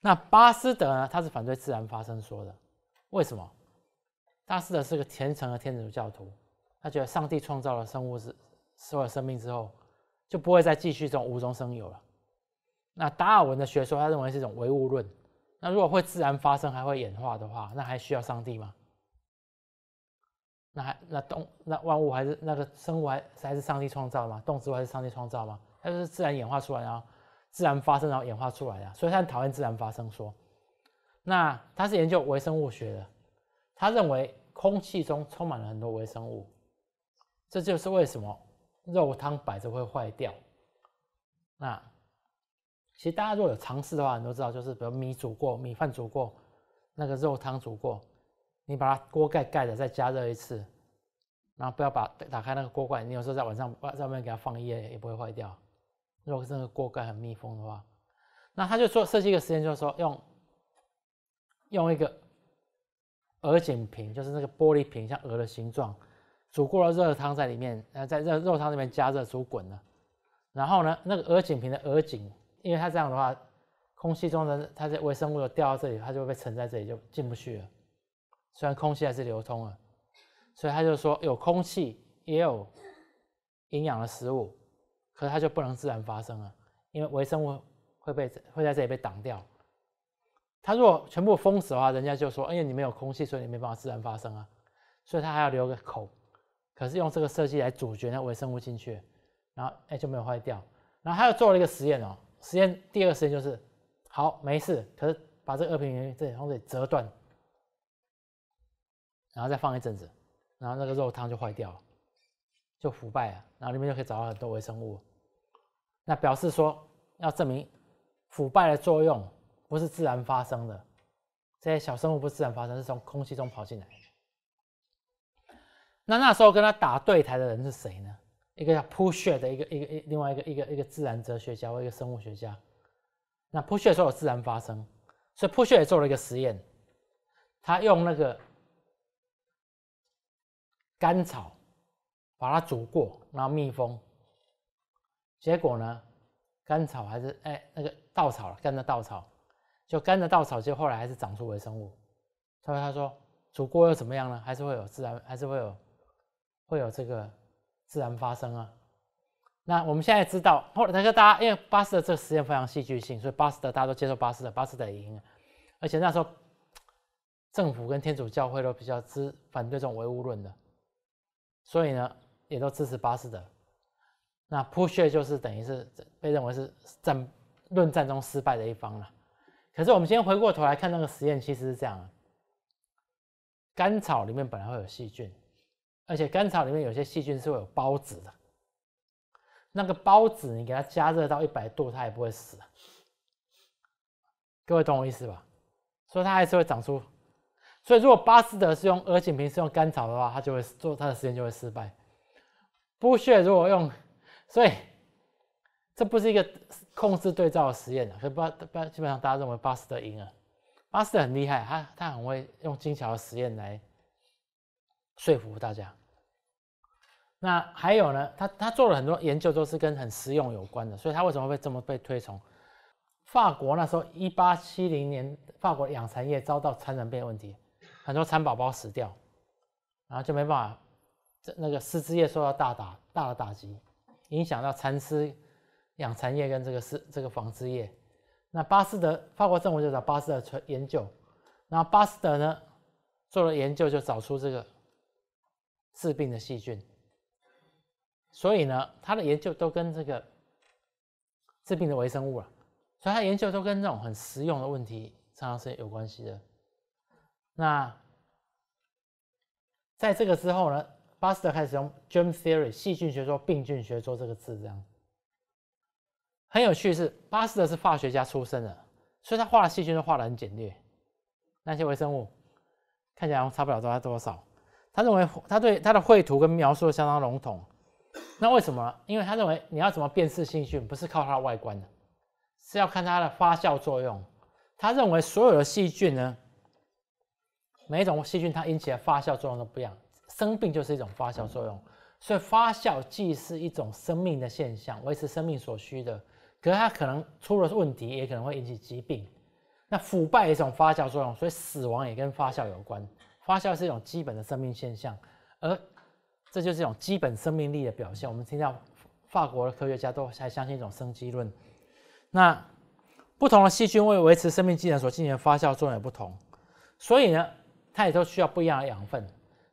那巴斯德呢？他是反对自然发生说的。为什么？巴斯德是个虔诚的天主教徒，他觉得上帝创造了生物是，有了生命之后就不会再继续这种无中生有了。那达尔文的学说，他认为是一种唯物论。那如果会自然发生还会演化的话，那还需要上帝吗？那还那动那万物还是那个生物还是还是上帝创造吗？动植物还是上帝创造吗？它就是自然演化出来啊，自然发生然后演化出来的，所以他讨厌自然发生说。那他是研究微生物学的，他认为空气中充满了很多微生物，这就是为什么肉汤摆着会坏掉。那其实大家如果有尝试的话，你都知道，就是比如米煮过，米饭煮过，那个肉汤煮过，你把它锅盖盖着再加热一次，然后不要把打开那个锅盖，你有时候在晚上外面给它放一夜也不会坏掉。如果真个锅盖很密封的话，那他就做设计一个实验，就是说用用一个鹅颈瓶，就是那个玻璃瓶像鹅的形状，煮过了热汤在里面，呃，在热肉汤里面加热煮滚了，然后呢，那个鹅颈瓶的鹅颈，因为它这样的话，空气中的它的微生物掉到这里，它就会被沉在这里就进不去了，虽然空气还是流通了，所以他就说有空气也有营养的食物。可是它就不能自然发生了，因为微生物会被会在这里被挡掉。它如果全部封死的话，人家就说：，哎，呀，你没有空气，所以你没办法自然发生啊。所以它还要留个口。可是用这个设计来阻绝那微生物进去，然后哎就没有坏掉。然后他又做了一个实验哦，实验第二个实验就是：，好，没事。可是把这个二瓶原这里从这里折断，然后再放一阵子，然后那个肉汤就坏掉了，就腐败了。然后里面就可以找到很多微生物。那表示说，要证明腐败的作用不是自然发生的，这些小生物不是自然发生，是从空气中跑进来。那那时候跟他打对台的人是谁呢？一个叫 p u s h 的，一个一个一另外一个一个一个自然哲学家，或一个生物学家。那 p u 普雪说有自然发生，所以 p u s h 也做了一个实验，他用那个甘草，把它煮过，然后密封，结果呢，干草还是哎那个稻草干的稻草，就干的稻草，就后来还是长出微生物。所以他说，煮锅又怎么样呢？还是会有自然，还是会有会有这个自然发生啊？那我们现在知道，后来那个大家，因为巴斯德这个实验非常戏剧性，所以巴斯德大家都接受巴斯德，巴斯德赢，而且那时候政府跟天主教会都比较支反对这种唯物论的，所以呢，也都支持巴斯德。那 p u s h e 就是等于是被认为是战论战中失败的一方了。可是我们先回过头来看那个实验，其实是这样：甘草里面本来会有细菌，而且甘草里面有些细菌是会有孢子的。那个孢子你给它加热到一百度，它也不会死。各位懂我意思吧？所以它还是会长出。所以如果巴斯德是用鹅颈瓶是用甘草的话，他就会做他的实验就会失败。p a s 如果用所以这不是一个控制对照的实验，所以不不基本上大家认为巴斯特赢了，巴斯特很厉害，他他很会用精巧的实验来说服大家。那还有呢，他他做了很多研究，都是跟很实用有关的，所以他为什么会这么被推崇？法国那时候一八七零年，法国养蚕业遭到蚕卵变问题，很多蚕宝宝死掉，然后就没办法，这那个丝织业受到大打大的打击。影响到蚕丝、养蚕业跟这个丝这个纺织业。那巴斯德，法国政府就找巴斯德研究。那巴斯德呢，做了研究就找出这个致病的细菌。所以呢，他的研究都跟这个致病的微生物了，所以他研究都跟这种很实用的问题常常是有关系的。那在这个之后呢？巴斯特开始用 germ theory（ 细菌学说、病菌学说）这个字，这样很有趣。是巴斯德是化学家出身的，所以他画的细菌都画的很简略，那些微生物看起来差不了多多少。他认为，他对他的绘图跟描述相当笼统。那为什么？因为他认为你要怎么辨识细菌，不是靠它的外观的，是要看它的发酵作用。他认为所有的细菌呢，每一种细菌它引起的发酵作用都不一样。生病就是一种发酵作用，所以发酵既是一种生命的现象，维持生命所需的，可是它可能出了问题，也可能会引起疾病。那腐败也是一种发酵作用，所以死亡也跟发酵有关。发酵是一种基本的生命现象，而这就是一种基本生命力的表现。我们听到法国的科学家都还相信一种生机论。那不同的细菌为维持生命机能所进行的发酵作用也不同，所以呢，它也都需要不一样的养分。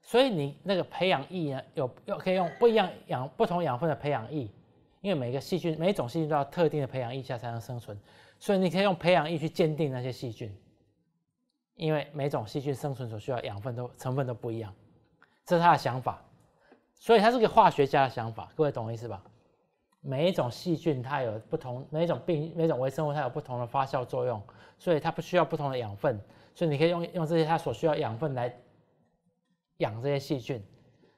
所以你那个培养液有有可以用不一样养不同养分的培养液，因为每个细菌每种细菌都要特定的培养液下才能生存，所以你可以用培养液去鉴定那些细菌，因为每种细菌生存所需要养分都成分都不一样，这是他的想法，所以他是个化学家的想法，各位懂我意思吧？每一种细菌它有不同每一种病每种微生物它有不同的发酵作用，所以它不需要不同的养分，所以你可以用用这些它所需要养分来。养这些细菌，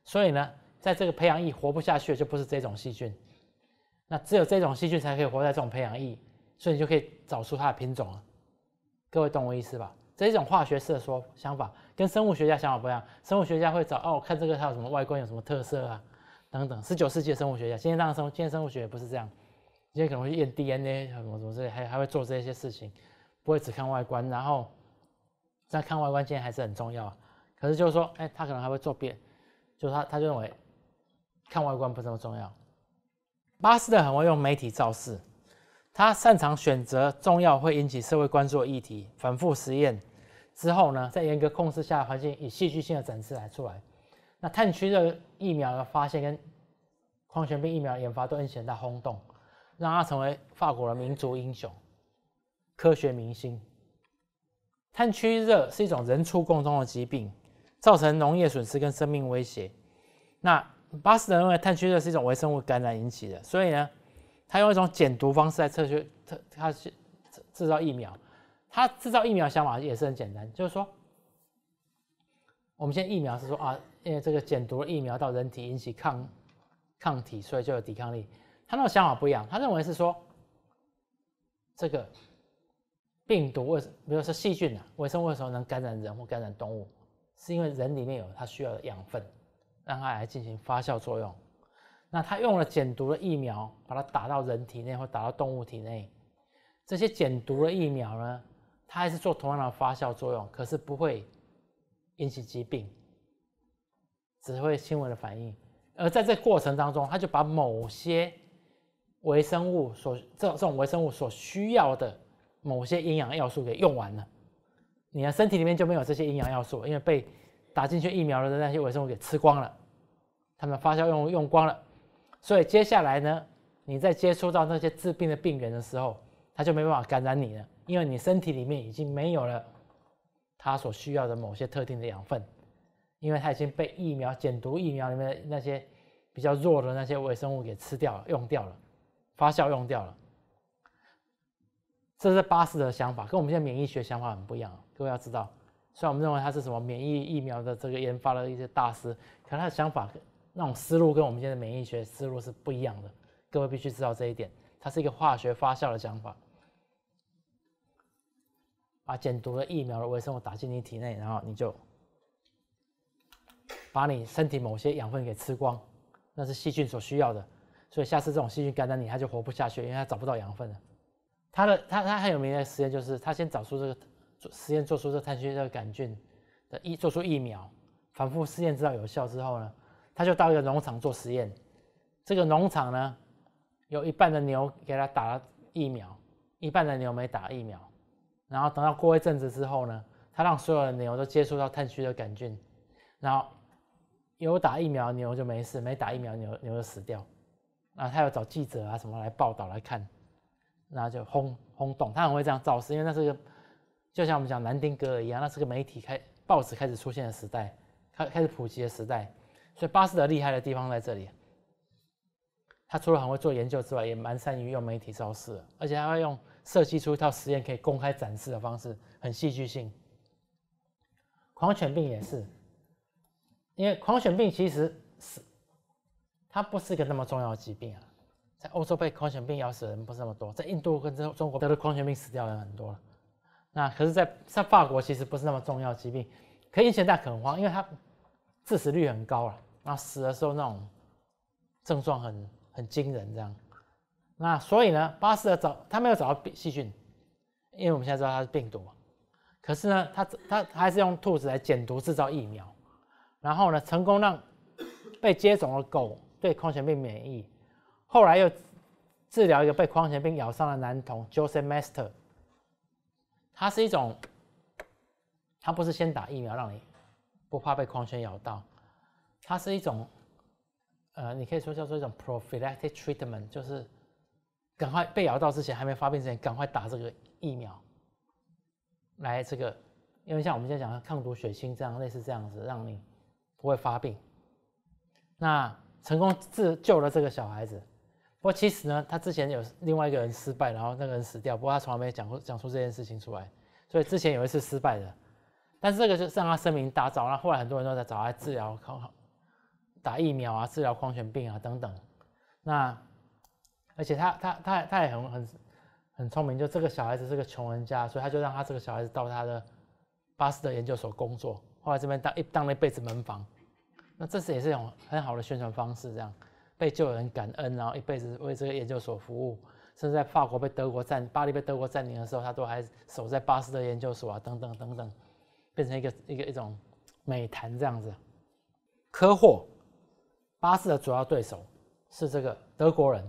所以呢，在这个培养液活不下去，就不是这种细菌。那只有这种细菌才可以活在这种培养液，所以你就可以找出它的品种了。各位懂我意思吧？这一种化学式的说想法，跟生物学家想法不一样。生物学家会找哦，看这个它有什么外观，有什么特色啊，等等。十九世纪生物学家，今天那生，今天生物学也不是这样。今天可能会验 DNA 什么什么之类，还还会做这些事情，不会只看外观，然后再看外观，今天还是很重要。可是就是说，哎，他可能还会做变，就是他他就认为看外观不这么重要。巴斯德很会用媒体造势，他擅长选择重要会引起社会关注的议题，反复实验之后呢，在严格控制下环境，以戏剧性的展示来出来。那炭疽热疫苗的发现跟狂犬病疫苗研发都很显得轰动，让他成为法国的民族英雄、科学明星。炭疽热是一种人畜共通的疾病。造成农业损失跟生命威胁。那巴斯认为炭疽热是一种微生物感染引起的，所以呢，他用一种减毒方式来测序，他他是制造疫苗。他制造疫苗想法也是很简单，就是说，我们现在疫苗是说啊，因为这个减毒的疫苗到人体引起抗抗体，所以就有抵抗力。他那个想法不一样，他认为是说，这个病毒为比如说细菌啊，微生物为什么能感染人或感染动物？是因为人里面有它需要的养分，让它来进行发酵作用。那他用了减毒的疫苗，把它打到人体内或打到动物体内，这些减毒的疫苗呢，它还是做同样的发酵作用，可是不会引起疾病，只会轻微的反应。而在这过程当中，他就把某些微生物所这这种微生物所需要的某些营养要素给用完了。你的身体里面就没有这些营养要素，因为被打进去疫苗的那些微生物给吃光了，它们发酵用用光了，所以接下来呢，你在接触到那些致病的病原的时候，它就没办法感染你了，因为你身体里面已经没有了它所需要的某些特定的养分，因为它已经被疫苗减毒疫苗里面的那些比较弱的那些微生物给吃掉、了、用掉了、发酵用掉了。这是巴斯的想法，跟我们现在免疫学想法很不一样。各位要知道，虽然我们认为他是什么免疫疫苗的这个研发的一些大师，可他的想法那种思路跟我们现在的免疫学思路是不一样的。各位必须知道这一点，它是一个化学发酵的想法，把减毒的疫苗的微生物打进你体内，然后你就把你身体某些养分给吃光，那是细菌所需要的。所以下次这种细菌感染你，它就活不下去，因为它找不到养分了。他的他他很有名的实验就是，他先找出这个实验，做出这炭疽热杆菌的疫，做出疫苗，反复试验知道有效之后呢，他就到一个农场做实验。这个农场呢，有一半的牛给他打了疫苗，一半的牛没打疫苗。然后等到过一阵子之后呢，他让所有的牛都接触到炭疽热杆菌，然后有打疫苗的牛就没事，没打疫苗牛牛就死掉。然后他要找记者啊什么来报道来看。那就轰轰动，他很会这样造势，因为那是个，就像我们讲南丁格尔一样，那是个媒体开报纸开始出现的时代，开开始普及的时代。所以巴斯德厉害的地方在这里，他除了很会做研究之外，也蛮善于用媒体造势，而且他会用设计出一套实验可以公开展示的方式，很戏剧性。狂犬病也是，因为狂犬病其实是，它不是个那么重要疾病啊。在欧洲被狂犬病咬死的人不是那么多，在印度跟中中国得了狂犬病死掉的人很多那可是，在在法国其实不是那么重要的疾病，可以现在恐慌，因为它致死率很高了，然后死的时候那种症状很很惊人这样。那所以呢，巴斯的找他没有找到细菌，因为我们现在知道它是病毒，可是呢，他他还是用兔子来减毒制造疫苗，然后呢，成功让被接种的狗对狂犬病免疫。后来又治疗一个被狂犬病咬伤的男童 Joseph Master。他是一种，他不是先打疫苗让你不怕被狂犬咬到，它是一种，呃，你可以说叫做一种 p r o p h y l a c t i c treatment，就是赶快被咬到之前，还没发病之前，赶快打这个疫苗，来这个，因为像我们现在讲的抗毒血清这样类似这样子，让你不会发病。那成功治救了这个小孩子。不过其实呢，他之前有另外一个人失败，然后那个人死掉，不过他从来没讲过讲出这件事情出来，所以之前有一次失败的，但是这个就让他声名大噪然后来很多人都在找他治疗抗，打疫苗啊，治疗狂犬病啊等等。那而且他他他他也很很很聪明，就这个小孩子是个穷人家，所以他就让他这个小孩子到他的巴斯德研究所工作，后来这边当一当了一辈子门房。那这是也是一种很好的宣传方式，这样。被救人感恩，然后一辈子为这个研究所服务。甚至在法国被德国占，巴黎被德国占领的时候，他都还守在巴斯德研究所啊，等等等等，变成一个一个一种美谈这样子。科霍，巴斯的主要对手是这个德国人。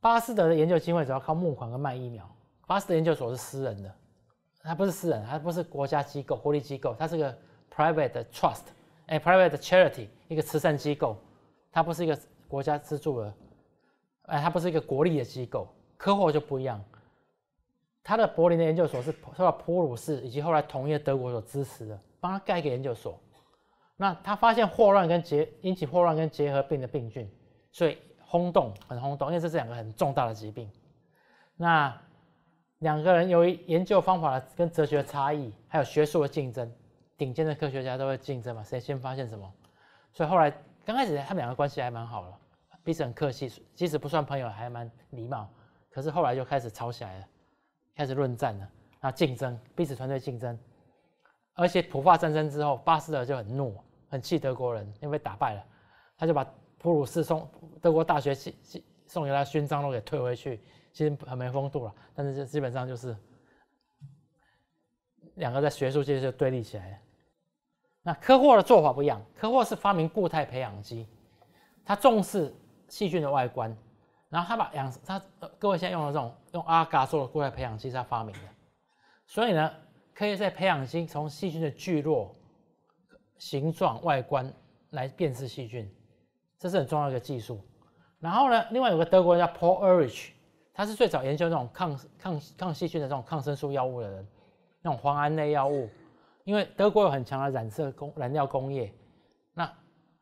巴斯德的研究经费主要靠募款跟卖疫苗。巴斯德研究所是私人的，它不是私人，它不是国家机构、国立机构，它是个 private trust，哎，private charity，一个慈善机构。它不是一个国家资助的，哎，它不是一个国力的机构。科霍就不一样，他的柏林的研究所是受到普鲁士以及后来同一个德国所支持的，帮他盖一个研究所。那他发现霍乱跟结引起霍乱跟结核病的病菌，所以轰动，很轰动，因为这是两个很重大的疾病。那两个人由于研究方法的跟哲学差异，还有学术的竞争，顶尖的科学家都会竞争嘛，谁先发现什么，所以后来。刚开始他们两个关系还蛮好了，彼此很客气，即使不算朋友还蛮礼貌。可是后来就开始吵起来了，开始论战了，然后竞争，彼此团队竞争。而且普法战争之后，巴斯尔就很怒，很气德国人因为被打败了，他就把普鲁士送德国大学送给他勋章都给退回去，其实很没风度了。但是这基本上就是两个在学术界就对立起来了。那科霍的做法不一样，科霍是发明固态培养基，他重视细菌的外观，然后他把养他各位现在用的这种用阿嘎做的固态培养基是他发明的，所以呢，可以在培养基从细菌的聚落形状外观来辨识细菌，这是很重要的一个技术。然后呢，另外有个德国人叫 Paul Erich，他是最早研究那种抗抗抗细菌的这种抗生素药物的人，那种磺胺类药物。因为德国有很强的染色工燃料工业，那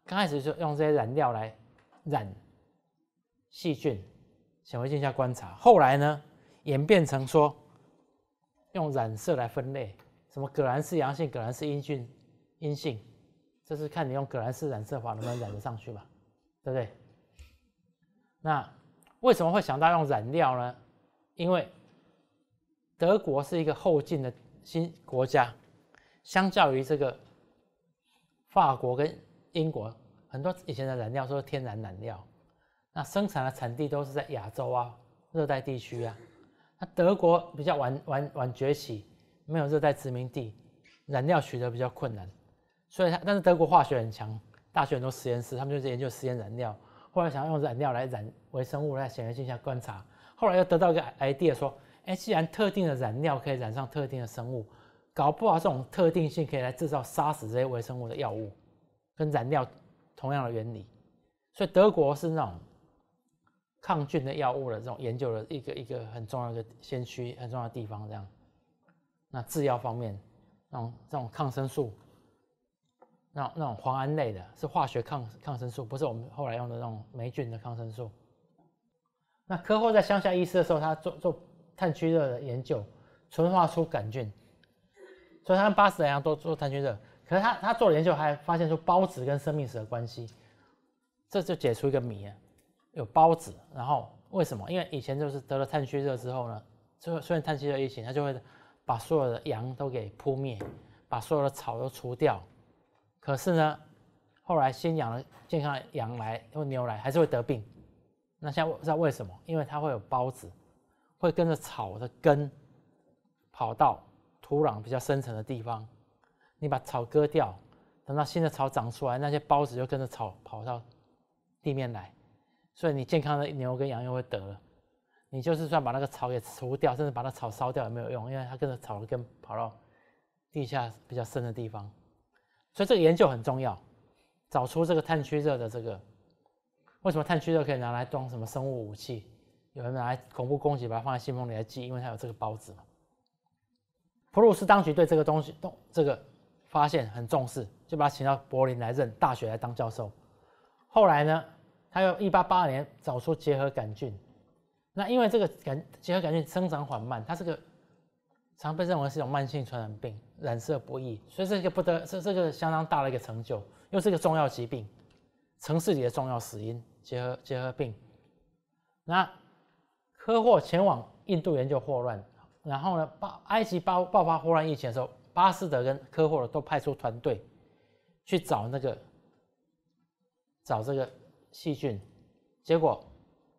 刚开始就用这些染料来染细菌，显微镜下观察。后来呢，演变成说用染色来分类，什么葛兰氏阳性、葛兰氏阴菌、阴性，这是看你用葛兰氏染色法能不能染得上去嘛，对不对？那为什么会想到用染料呢？因为德国是一个后进的新国家。相较于这个法国跟英国，很多以前的染料都是天然染料，那生产的产地都是在亚洲啊、热带地区啊。那德国比较晚晚晚崛起，没有热带殖民地，染料取得比较困难。所以它但是德国化学很强，大学很多实验室，他们就是研究实验染料。后来想要用染料来染微生物，来显微镜下观察。后来又得到一个 idea 说，哎，既然特定的染料可以染上特定的生物。搞不好这种特定性可以来制造杀死这些微生物的药物，跟燃料同样的原理。所以德国是那种抗菌的药物的这种研究的一个一个很重要的先驱，很重要的地方。这样，那制药方面，那种这种抗生素，那那种磺胺类的是化学抗抗生素，不是我们后来用的那种霉菌的抗生素。那科霍在乡下医师的时候，他做做炭疽热的研究，纯化出杆菌。所以他跟八十羊都做碳疽热，可是他他做了研究，还发现说孢子跟生命史的关系，这就解出一个谜，啊，有孢子，然后为什么？因为以前就是得了碳疽热之后呢，就虽然碳疽热疫情，他就会把所有的羊都给扑灭，把所有的草都除掉，可是呢，后来新养的健康羊来，为牛来，还是会得病，那现在不知道为什么，因为它会有孢子，会跟着草的根跑到。土壤比较深层的地方，你把草割掉，等到新的草长出来，那些孢子就跟着草跑到地面来，所以你健康的牛跟羊又会得了。你就是算把那个草给除掉，甚至把那草烧掉也没有用，因为它跟着草根跑到地下比较深的地方。所以这个研究很重要，找出这个炭疽热的这个为什么炭疽热可以拿来装什么生物武器，有人拿来恐怖攻击，把它放在信封里来寄，因为它有这个孢子嘛。普鲁士当局对这个东西、东这个发现很重视，就把他请到柏林来任大学来当教授。后来呢，他又1882年找出结核杆菌。那因为这个感结核杆菌生长缓慢，它是个常被认为是一种慢性传染病，染色不易，所以这个不得这这个相当大的一个成就，又是一个重要疾病，城市里的重要死因——结核结核病。那科霍前往印度研究霍乱。然后呢？巴埃及爆爆发霍乱疫情的时候，巴斯德跟科霍尔都派出团队去找那个、找这个细菌。结果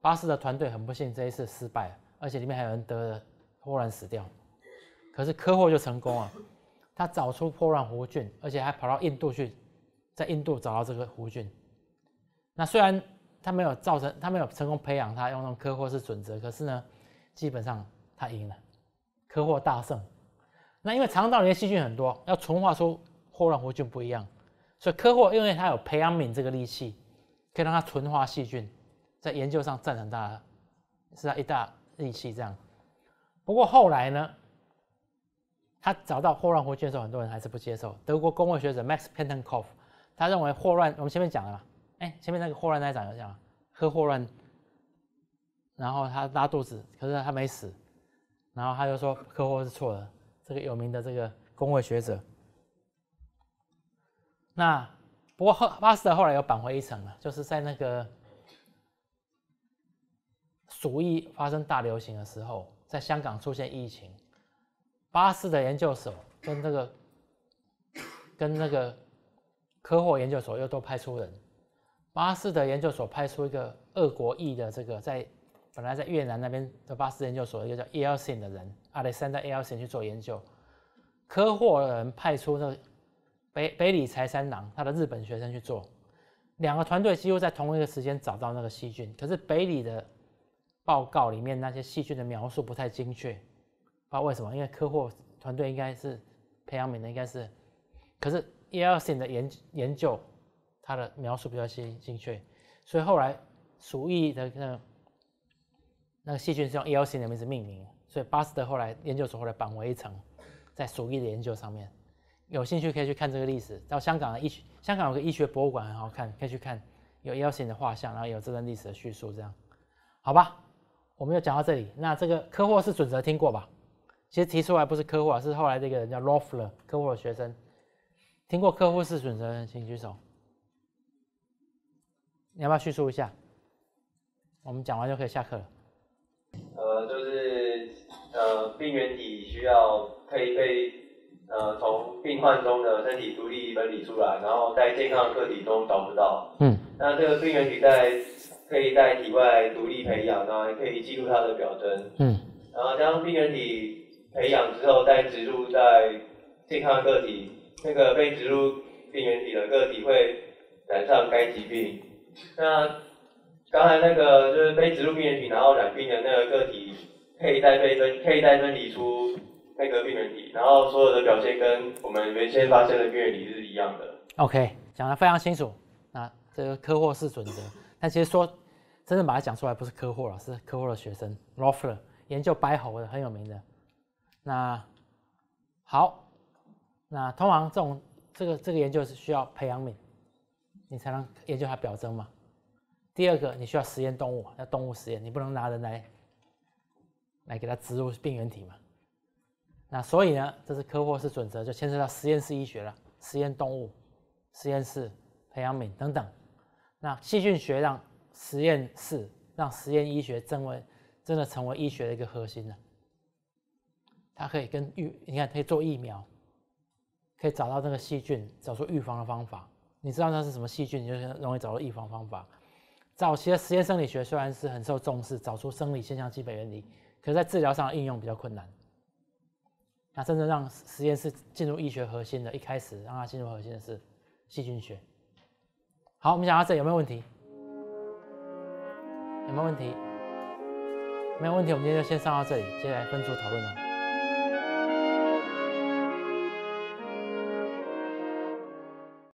巴斯德团队很不幸，这一次失败，了，而且里面还有人得了霍乱死掉。可是科霍就成功了，他找出霍乱弧菌，而且还跑到印度去，在印度找到这个弧菌。那虽然他没有造成，他没有成功培养，他用那种科霍式准则，可是呢，基本上他赢了。科霍大胜，那因为肠道里的细菌很多，要纯化出霍乱弧菌不一样，所以科霍因为它有培养皿这个利器，可以让它纯化细菌，在研究上占很大，是他一大利器。这样，不过后来呢，他找到霍乱弧菌的时候，很多人还是不接受。德国公位学者 Max p e n t e n k o f 他认为霍乱，我们前面讲了嘛，哎，前面那个霍乱那讲就讲样？喝霍乱，然后他拉肚子，可是他没死。然后他就说科霍是错的，这个有名的这个工位学者。那不过巴斯德后来又扳回一城了，就是在那个鼠疫发生大流行的时候，在香港出现疫情，巴斯德研究所跟这个跟那个科霍研究所又都派出人，巴斯德研究所派出一个俄国裔的这个在。本来在越南那边的巴斯研究所，一个叫 E. L. Sin 的人，阿里山的 E. L. Sin 去做研究，科霍人派出那个北北里财三郎他的日本学生去做，两个团队几乎在同一个时间找到那个细菌，可是北里的报告里面那些细菌的描述不太精确，不知道为什么，因为科霍团队应该是培养皿的应该是，可是 E. L. Sin 的研研究他的描述比较精精确，所以后来鼠疫的那。那个细菌是用 E.L.C. 的名字命名，所以巴斯德后来研究所后来绑为一层在鼠疫的研究上面。有兴趣可以去看这个历史。到香港的医学，香港有个医学博物馆很好看，可以去看有 E.L.C. 的画像，然后有这段历史的叙述。这样，好吧，我们就讲到这里。那这个科霍氏准则听过吧？其实提出来不是科霍，是后来这个人叫 r o l e r 科霍的学生。听过科霍氏准则的，请举手。你要不要叙述一下？我们讲完就可以下课了。呃，就是呃，病原体需要可以被呃从病患中的身体独立分离出来，然后在健康的个体中找不到。嗯。那这个病原体在可以在体外独立培养然也可以记录它的表征。嗯。然后将病原体培养之后再植入在健康的个体，那个被植入病原体的个体会染上该疾病。那刚才那个就是被植入病原体，然后染病的那个个体，配对配分配对分离出那个病原体，然后所有的表现跟我们原先发现的病原体是一样的。OK，讲的非常清楚。那这个科霍是准则，但其实说真正把它讲出来，不是科霍了，是科霍的学生 Rothler 研究白喉的，很有名的。那好，那通常这种这个这个研究是需要培养皿，你才能研究它表征嘛。第二个，你需要实验动物，要动物实验，你不能拿人来来给它植入病原体嘛？那所以呢，这是科霍斯准则，就牵涉到实验室医学了，实验动物、实验室培养皿等等。那细菌学让实验室让实验医学成为真的成为医学的一个核心了。它可以跟预，你看可以做疫苗，可以找到那个细菌，找出预防的方法。你知道那是什么细菌，你就容易找到预防方法。早期的实验生理学虽然是很受重视，找出生理现象基本原理，可在治疗上的应用比较困难。那真正让实验室进入医学核心的，一开始让它进入核心的是细菌学。好，我们讲到这有没有问题？有没有问题？没有问题，我们今天就先上到这里，接下来分组讨论了。